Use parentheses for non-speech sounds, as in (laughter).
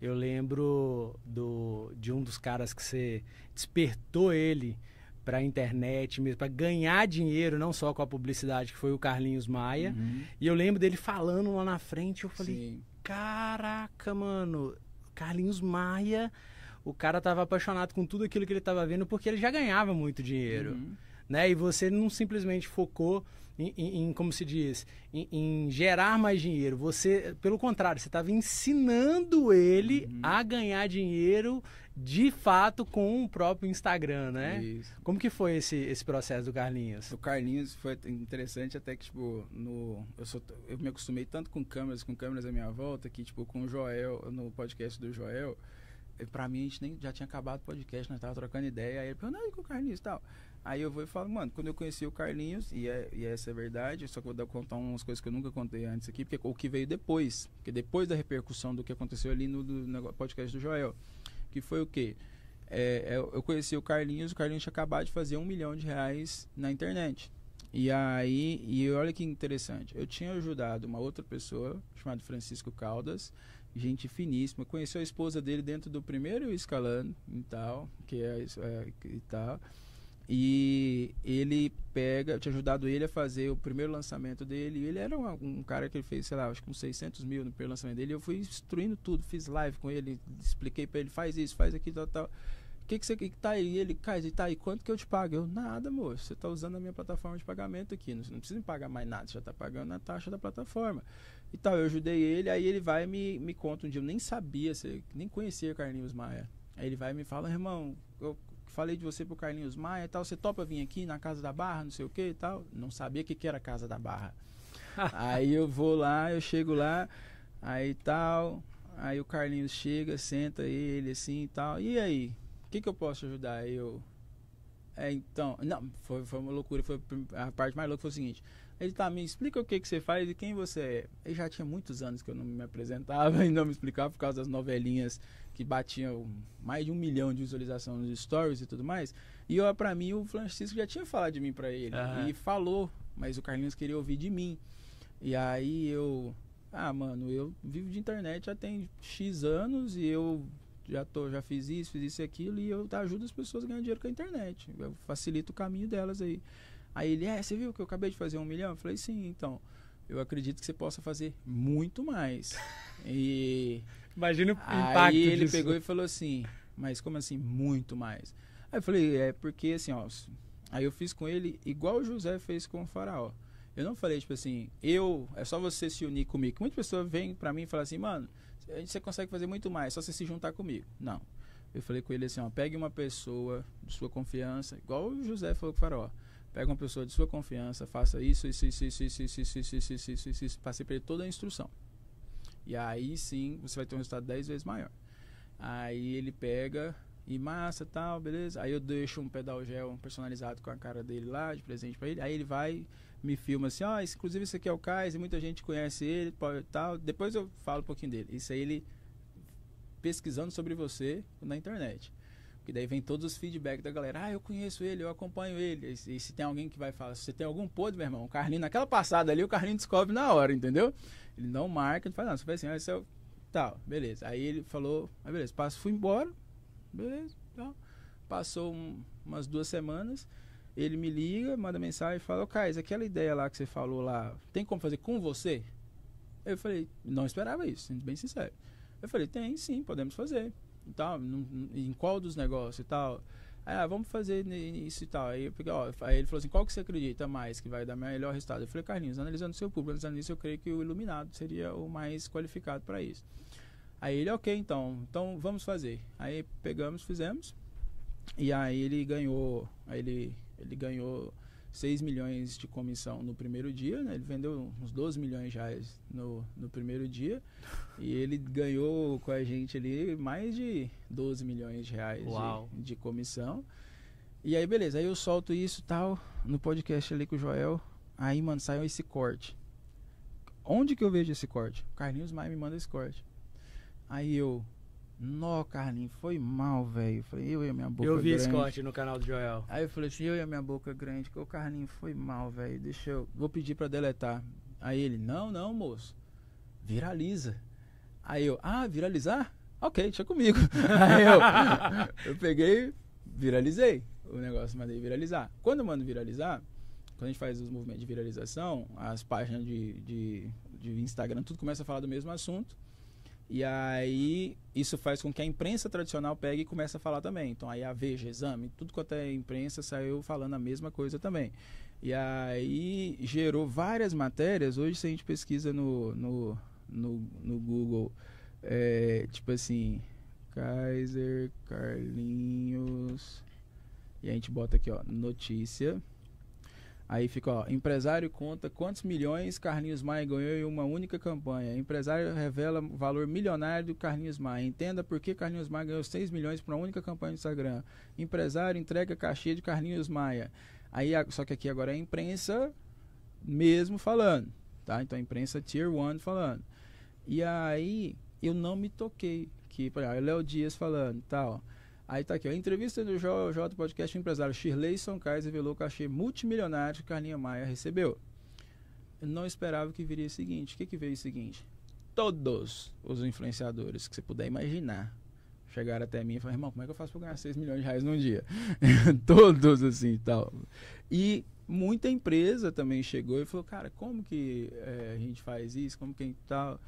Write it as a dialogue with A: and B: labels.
A: Eu lembro do, de um dos caras que você despertou ele para a internet mesmo, para ganhar dinheiro, não só com a publicidade, que foi o Carlinhos Maia. Uhum. E eu lembro dele falando lá na frente, eu falei, Sim. caraca, mano, Carlinhos Maia, o cara tava apaixonado com tudo aquilo que ele tava vendo, porque ele já ganhava muito dinheiro, uhum. né? E você não simplesmente focou em, em, como se diz, em, em, gerar mais dinheiro. Você, pelo contrário, você estava ensinando ele uhum. a ganhar dinheiro de fato com o próprio Instagram, né? Isso. Como que foi esse, esse processo do Carlinhos? O Carlinhos foi interessante até que, tipo, no, eu, sou, eu me acostumei tanto com câmeras, com câmeras à minha volta, que, tipo, com o Joel, no podcast do Joel, pra mim, a gente nem já tinha acabado o podcast, nós tava trocando ideia. Aí ele com o Carlinhos e tal. Aí eu vou e falo, mano, quando eu conheci o Carlinhos, e, é, e é essa é verdade, só que eu vou contar umas coisas que eu nunca contei antes aqui, porque o que veio depois, que depois da repercussão do que aconteceu ali no, no podcast do Joel, que foi o quê? É, é, eu conheci o Carlinhos, o Carlinhos tinha acabado de fazer um milhão de reais na internet. E aí, e olha que interessante, eu tinha ajudado uma outra pessoa chamada Francisco Caldas, gente finíssima, conheceu a esposa dele dentro do primeiro escalando e tal, que é, é e tal. E ele pega, eu tinha ajudado ele a fazer o primeiro lançamento dele. Ele era um, um, cara que ele fez, sei lá, acho que uns 600 mil no primeiro lançamento dele. Eu fui instruindo tudo, fiz live com ele, expliquei para ele: faz isso, faz aquilo, tal, tal. O que, que você que tá aí? Ele, cara, ele tá aí, quanto que eu te pago? Eu, nada, moço. Você tá usando a minha plataforma de pagamento aqui. Não, não precisa me pagar mais nada, você já tá pagando a taxa da plataforma. E tal, eu ajudei ele, aí ele vai e me, me conta um dia. Eu nem sabia, nem conhecia o Carlinhos Maia. Aí ele vai e me fala, irmão, eu falei de você pro Carlinhos Maia e tal. Você topa vir aqui na Casa da Barra, não sei o que e tal. Não sabia o que, que era Casa da Barra. (laughs) aí eu vou lá, eu chego lá, aí tal. Aí o Carlinhos chega, senta ele assim e tal. E aí? que, que eu posso ajudar? Aí eu. É, então, não, foi, foi uma loucura. Foi a parte mais louca foi o seguinte: ele tá, me explica o que, que você faz e quem você é. Ele já tinha muitos anos que eu não me apresentava (laughs) e não me explicava por causa das novelinhas que batiam mais de um milhão de visualizações nos stories e tudo mais. E eu, pra mim, o Francisco já tinha falado de mim pra ele. Uhum. E falou, mas o Carlinhos queria ouvir de mim. E aí eu. Ah, mano, eu vivo de internet já tem X anos e eu já, tô, já fiz isso, fiz isso e aquilo, e eu ajudo as pessoas a ganhar dinheiro com a internet. Eu facilito o caminho delas aí. Aí ele, é, você viu que eu acabei de fazer um milhão? Eu falei, sim, então. Eu acredito que você possa fazer muito mais. (laughs) E. Imagina o impacto. Aí ele disso. pegou e falou assim, mas como assim, muito mais? Aí eu falei, é porque assim, ó. Aí eu fiz com ele igual o José fez com o faraó. Eu não falei, tipo assim, eu, é só você se unir comigo. Muitas pessoas vêm pra mim e falam assim, mano, você consegue fazer muito mais, só você se juntar comigo. Não. Eu falei com ele assim, ó, pegue uma pessoa de sua confiança, igual o José falou com o Farol, Pega uma pessoa de sua confiança, faça isso, isso, isso, isso, isso, isso, isso, isso, isso, isso, isso, isso. Passei para ele toda a instrução. E aí sim, você vai ter um resultado 10 vezes maior. Aí ele pega e massa, tal, beleza. Aí eu deixo um pedal gel personalizado com a cara dele lá, de presente para ele. Aí ele vai me filma assim, ó, oh, ah, inclusive esse aqui é o Cais, muita gente conhece ele, tal. Depois eu falo um pouquinho dele. Isso aí ele pesquisando sobre você na internet. Porque daí vem todos os feedbacks da galera. Ah, eu conheço ele, eu acompanho ele. E, se tem alguém que vai falar, se você tem algum podre, meu irmão, o Carlinho, naquela passada ali, o Carlinho descobre na hora, entendeu? Ele não marca, ele fala, não, você vai assim, ah, esse é o... Tal, beleza. Aí ele falou, ah, beleza, passo, fui embora, beleza, tal. Passou um, umas duas semanas, ele me liga, manda mensagem e fala: Ô, oh, aquela ideia lá que você falou lá, tem como fazer com você? Eu falei: Não esperava isso, sendo bem sincero. Eu falei: Tem, sim, podemos fazer. E tal, em qual dos negócios e tal. Ah, vamos fazer isso e tal. Aí, peguei, ó, aí ele falou assim: qual que você acredita mais que vai dar melhor resultado? Eu falei: Carlinhos, analisando seu público, analisando isso, eu creio que o iluminado seria o mais qualificado para isso. Aí ele, ok, então, então vamos fazer. Aí pegamos, fizemos. E aí ele ganhou, aí ele ele ganhou 6 milhões de comissão no primeiro dia, né? ele vendeu uns 12 milhões de reais no, no primeiro dia e ele ganhou com a gente ali mais de 12 milhões de reais de, de, comissão. E aí, beleza, aí eu solto isso tal no podcast ali com o Joel. Aí, mano, saiu esse corte. Onde que eu vejo esse corte? O Carlinhos Maia me manda esse corte. Aí eu, Nó, Carlinhos, foi mal, velho. Falei, eu e a minha boca grande. Eu vi grande. esse corte no canal do Joel. Aí eu falei assim, eu e a minha boca grande. Ô, Carlinhos, foi mal, velho. Deixa eu. Vou pedir pra deletar. Aí ele, não, não, moço. Viraliza. Aí eu, ah, viralizar? Ok, deixa comigo. (laughs) Aí eu, eu peguei, viralizei o negócio, mandei viralizar. Quando eu mando viralizar, quando a gente faz os movimentos de viralização, as páginas de, de, de Instagram, tudo começa a falar do mesmo assunto. E aí isso faz com que a imprensa tradicional pegue e comece a falar também. Então aí a Veja, Exame, tudo quanto é imprensa saiu falando a mesma coisa também. E aí gerou várias matérias. Hoje se a gente pesquisa no, no, no, no Google, é, tipo assim, Kaiser, Carlinhos... E a gente bota aqui, ó, notícia... Aí fica, ó, empresário conta quantos milhões Carlinhos Maia ganhou em uma única campanha. Empresário revela valor milionário do Carlinhos Maia. Entenda por que Carlinhos Maia ganhou 6 milhões para uma única campanha no Instagram. Empresário entrega cachê de Carlinhos Maia. Aí, só que aqui agora é a imprensa mesmo falando, tá? Então a imprensa tier 1 falando. E aí eu não me toquei que, por exemplo, Léo Dias falando, tal. Tá, ó, Aí tá aqui, ó. Entrevista do JJ Podcast empresário Shirley Soncais revelou o cachê multimilionário que Carlinha Maia recebeu. Eu não esperava que viria o seguinte. O que, que veio o seguinte? Todos os influenciadores que você puder imaginar chegaram até mim e falaram, irmão, como é que eu faço para ganhar 6 milhões de reais num dia? (laughs) Todos assim e tal. E muita empresa também chegou e falou, cara, como que é, a gente faz isso? Como que tal?